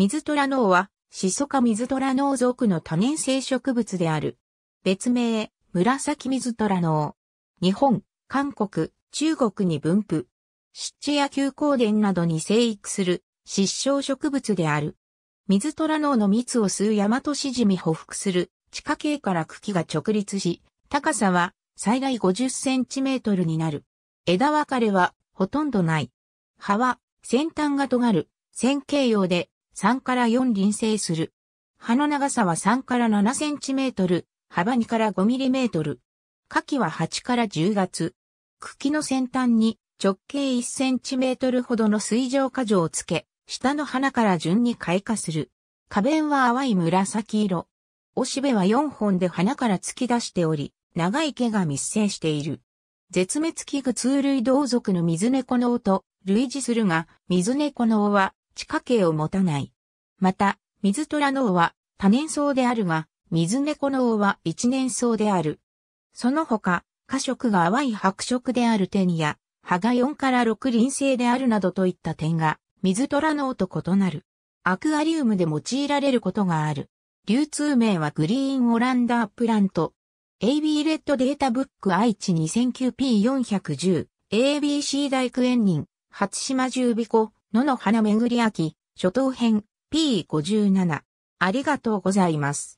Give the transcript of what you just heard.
水虎脳は、シソ科水虎脳属の多年生植物である。別名、紫水虎脳。日本、韓国、中国に分布。湿地や休耕田などに生育する失笑植物である。水虎脳の蜜を吸う山としシジミほする地下茎から茎が直立し、高さは最大50センチメートルになる。枝分かれはほとんどない。葉は先端が尖る、線形用で3から4輪生する。葉の長さは3から7センチメートル、幅2から5ミリメートル。花季は8から10月。茎の先端に直径1センチメートルほどの水上果樹をつけ、下の花から順に開花する。花弁は淡い紫色。おしべは4本で花から突き出しており、長い毛が密生している。絶滅危惧通類同族の水猫の尾と類似するが、水猫の尾は地下茎を持たない。また、水虎の王は多年草であるが、水猫の王は一年草である。その他、花色が淡い白色である点や、葉が4から6輪性であるなどといった点が、水虎の王と異なる。アクアリウムで用いられることがある。流通名はグリーンオランダープラント。AB レッドデータブック愛知 2009P410。ABC 大工園人、初島十尾子、野の花めぐり秋、初等編、P57。ありがとうございます。